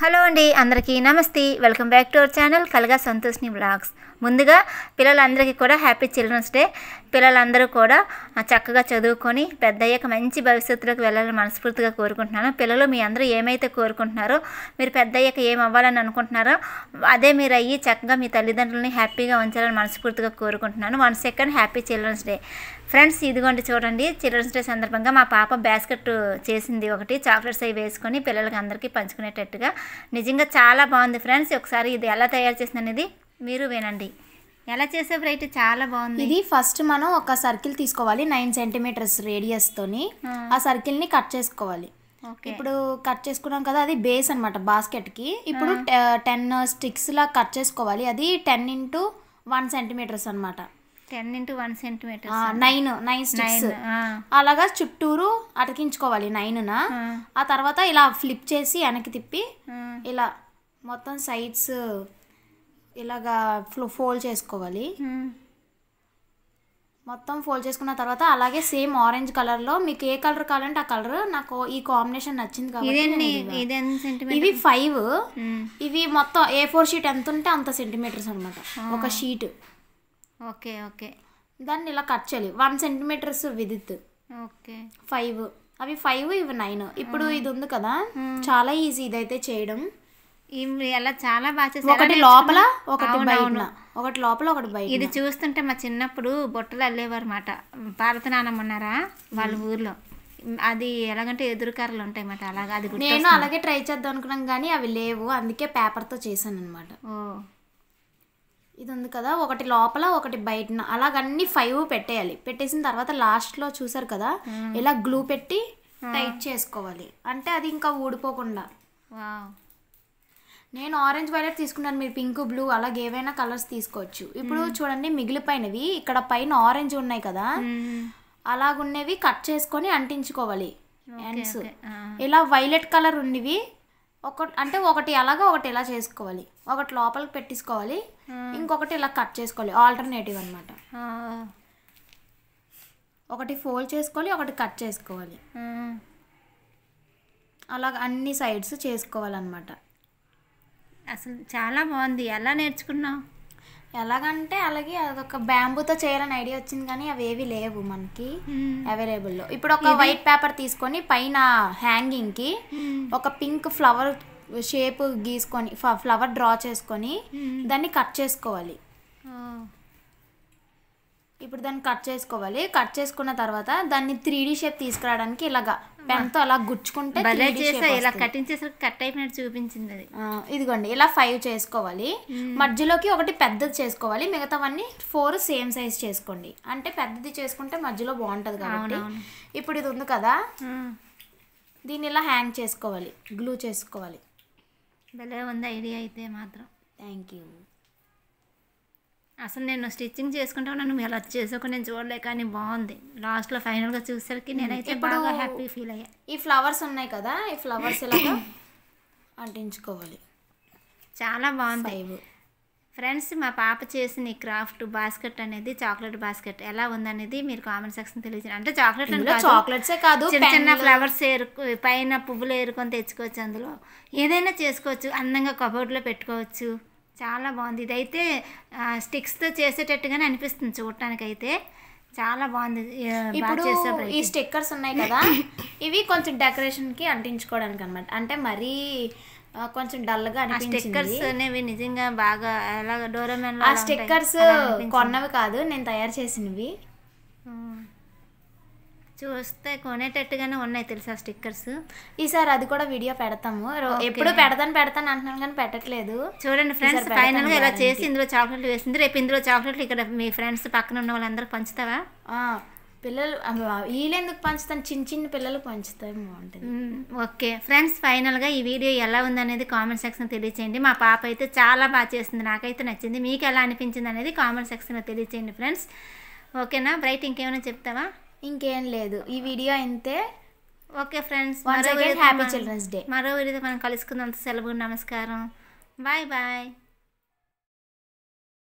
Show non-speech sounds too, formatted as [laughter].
Hello అండి అందరికీ నమస్తే welcome back to our channel కలగా సంతోష్ని బ్లాగ్స్ ముందుగా పిల్లలందరికీ కూడా హ్యాపీ చిల్డ్రన్స్ డే పిల్లలందరూ కూడా చక్కగా చదువుకొని అయ్యాక మంచి భవిష్యత్తులోకి వెళ్ళాలని మనస్ఫూర్తిగా కోరుకుంటున్నాను పిల్లలు మీ అందరూ ఏమైతే కోరుకుంటున్నారో మీరు అయ్యాక ఏం అవ్వాలని అనుకుంటున్నారో అదే మీరు అయ్యి చక్కగా మీ తల్లిదండ్రులని హ్యాపీగా ఉంచాలని మనస్ఫూర్తిగా కోరుకుంటున్నాను one second happy children's day friends ఇదిగోండి చూడండి చిల్డ్రన్స్ డే సందర్భంగా మా పాప బ్యాస్కెట్ చేసింది ఒకటి చాక్లెట్స్ అవి వేసుకొని పిల్లలకి అందరికీ పంచుకునేటట్టుగా నిజంగా చాలా బాగుంది ఫ్రెండ్స్ ఒకసారి ఇది ఎలా తయారు చేసింది అనేది మీరు వినండి ఎలా చేసే రైట్ చాలా బాగుంది ఇది ఫస్ట్ మనం ఒక సర్కిల్ తీసుకోవాలి నైన్ సెంటీమీటర్స్ రేడియస్ తోని ఆ సర్కిల్ ని కట్ చేసుకోవాలి ఇప్పుడు కట్ చేసుకున్నాం కదా అది బేస్ అనమాట బాస్కెట్ కి ఇప్పుడు టెన్ స్టిక్స్ లా కట్ చేసుకోవాలి అది టెన్ ఇంటూ వన్ సెంటీమీటర్స్ అనమాట ten into one centimetre nine nine sticks అలాగా చుట్టూరు అటకించుకోవాలి నైన్ నా ఆ తర్వాత ఇలా ఫ్లిప్ చేసి వెనక్కి తిప్పి ఇలా మొత్తం సైడ్స్ ఇలాగా ఫోల్డ్ చేసుకోవాలి మొత్తం ఫోల్డ్ చేసుకున్న తర్వాత అలాగే సేమ్ ఆరెంజ్ కలర్ లో మీకు ఏ కలర్ కావాలంటే ఆ కలర్ నాకు ఈ కాంబినేషన్ నచ్చింది కాబట్టి ఇవి ఫైవ్ ఇవి మొత్తం ఏ ఫోర్ షీట్ ఎంత ఉంటే అంత సెంటీమీటర్స్ అనమాట ఒక షీట్ ఓకే ఓకే దాన్ని ఇలా కట్ చేయాలి one centimetres width okay five అవి ఫైవ్ ఇవి నైన్ ఇప్పుడు ఇది ఉంది కదా చాలా ఈజీ ఇదైతే చేయడం అలా చాలా బాగా చేస్తారు ఒకటి లోపల ఒకటి బయట ఒకటి లోపల ఒకటి బయట ఇది చూస్తుంటే మా చిన్నప్పుడు బొట్టలు అల్లేవారు మాట భారత నాన్నమ్మ ఉన్నారా వాళ్ళ ఊర్లో అది ఎలాగంటే ఎదురుకారులు ఉంటాయి అన్నమాట అలాగా అది నేను అలాగే ట్రై చేద్దాం అనుకున్నాం కానీ అవి లేవు అందుకే పేపర్తో చేశాను అనమాట ఓ ఉంది కదా ఒకటి లోపల ఒకటి బయటన అలాగన్నీ ఫైవ్ పెట్టేయాలి పెట్టేసిన తర్వాత లాస్ట్లో చూసారు కదా ఇలా గ్లూ పెట్టి టైట్ చేసుకోవాలి అంటే అది ఇంకా ఊడిపోకుండా నేను ఆరెంజ్ వైలెట్ తీసుకున్నాను మీరు పింక్ బ్లూ అలాగే ఏవైనా కలర్స్ తీసుకోవచ్చు ఇప్పుడు చూడండి మిగిలిపోయినవి ఇక్కడ పైన ఆరెంజ్ ఉన్నాయి కదా అలాగున్నవి కట్ చేసుకొని అంటించుకోవాలి ఎండ్స్ ఇలా వైలెట్ కలర్ ఉన్నవి ఒక అంటే ఒకటి అలాగా ఒకటి ఇలా చేసుకోవాలి ఒకటి లోపలికి పెట్టేసుకోవాలి ఇంకొకటి ఇలా కట్ చేసుకోవాలి ఆల్టర్నేటివ్ అనమాట ఒకటి ఫోల్డ్ చేసుకోవాలి ఒకటి కట్ చేసుకోవాలి అలా అన్ని సైడ్స్ చేసుకోవాలన్నమాట అసలు చాలా బాగుంది ఎలా నేర్చుకున్నావు ఎలాగంటే అలాగే అదొక బ్యాంబూతో చేయాలని ఐడియా వచ్చింది కానీ అవి ఏవి లేవు మనకి అవైలబుల్లో ఇప్పుడు ఒక వైట్ పేపర్ తీసుకొని పైన హ్యాంగింగ్కి ఒక పింక్ ఫ్లవర్ షేప్ గీసుకొని ఫ్లవర్ డ్రా చేసుకొని దాన్ని కట్ చేసుకోవాలి ఇప్పుడు దాన్ని కట్ చేసుకోవాలి కట్ చేసుకున్న తర్వాత దాన్ని త్రీ డీ షేప్ తీసుకురావడానికి ఇలాగా పెన్తో అలా గుచ్చుకుంటే ఇలా కటింగ్ చేసే కట్ అయిపోయినట్టు చూపించింది అది ఇదిగోండి ఇలా ఫైవ్ చేసుకోవాలి మధ్యలోకి ఒకటి పెద్దది చేసుకోవాలి మిగతావన్నీ ఫోర్ సేమ్ సైజ్ చేసుకోండి అంటే పెద్దది చేసుకుంటే మధ్యలో బాగుంటుంది కాబట్టి ఇప్పుడు ఇది ఉంది కదా దీన్ని ఇలా హ్యాంగ్ చేసుకోవాలి గ్లూ చేసుకోవాలి భలే ఉంది ఐడియా అయితే మాత్రం థ్యాంక్ యూ అసలు నేను స్టిచ్చింగ్ చేసుకుంటా నన్ను ఎలా చేసుకుని నేను చూడలే కానీ బాగుంది లాస్ట్లో ఫైనల్గా చూసేసరికి hmm. నేనైతే బాగా హ్యాపీ ఫీల్ అయ్యా ఈ ఫ్లవర్స్ ఉన్నాయి కదా ఈ ఫ్లవర్స్ ఎలా [coughs] అంటించుకోవాలి చాలా బాగుంది ఫ్రెండ్స్ మా పాప చేసిన ఈ క్రాఫ్ట్ బాస్కెట్ అనేది చాక్లెట్ బాస్కెట్ ఎలా ఉందనేది మీరు కామెంట్ సెక్షన్ తెలియజేయండి అంటే చాక్లెట్ చాక్లెట్సే కాదు చిన్న చిన్న ఫ్లవర్స్ ఏరుకు పైన పువ్వులు ఏరుకొని తెచ్చుకోవచ్చు అందులో ఏదైనా చేసుకోవచ్చు అందంగా కబోర్డ్లో పెట్టుకోవచ్చు చాలా బాగుంది ఇదైతే స్టిక్స్తో చేసేటట్టుగానే అనిపిస్తుంది చూడటానికైతే చాలా బాగుంది ఇప్పుడు ఈ స్టిక్కర్స్ ఉన్నాయి కదా ఇవి కొంచెం డెకరేషన్కి అంటించుకోవడానికి అనమాట అంటే మరీ కొంచెం డల్ గా స్టిక్కర్స్ అనేవి నిజంగా బాగా ఎలా డోరమెన్ ఆ స్టిక్కర్స్ కొన్నవి కాదు నేను తయారు చేసినవి చూస్తే కొనేటట్టుగానే ఉన్నాయి తెలుసా స్టిక్కర్స్ ఈసారి అది కూడా వీడియో పెడతాము ఎప్పుడు పెడతాను పెడతాను అంటున్నాను కానీ పెట్టట్లేదు చూడండి ఫ్రెండ్స్ ఫైనల్ గా ఇలా చేసి ఇందులో చాక్లెట్లు వేసింది రేపు ఇందులో చాక్లెట్లు ఇక్కడ మీ ఫ్రెండ్స్ పక్కన ఉన్న వాళ్ళందరూ పంచుతావా పిల్లలు వీళ్ళెందుకు పంచుతాను చిన్న చిన్న పిల్లలు పంచుతాయి బాగుంటుంది ఓకే ఫ్రెండ్స్ ఫైనల్గా ఈ వీడియో ఎలా ఉందనేది కామెంట్ సెక్షన్ తెలియచేయండి మా పాప అయితే చాలా బాగా చేస్తుంది నాకైతే నచ్చింది మీకు ఎలా అనిపించింది అనేది కామెంట్ సెక్షన్లో తెలియచేయండి ఫ్రెండ్స్ ఓకేనా బ్రైట్ ఇంకేమైనా చెప్తావా ఇంకేం లేదు ఈ వీడియో అంతే okay friends happy children's day మరో వీడియో మనం కలుసుకుందాం సెలవు నమస్కారం బాయ్ బాయ్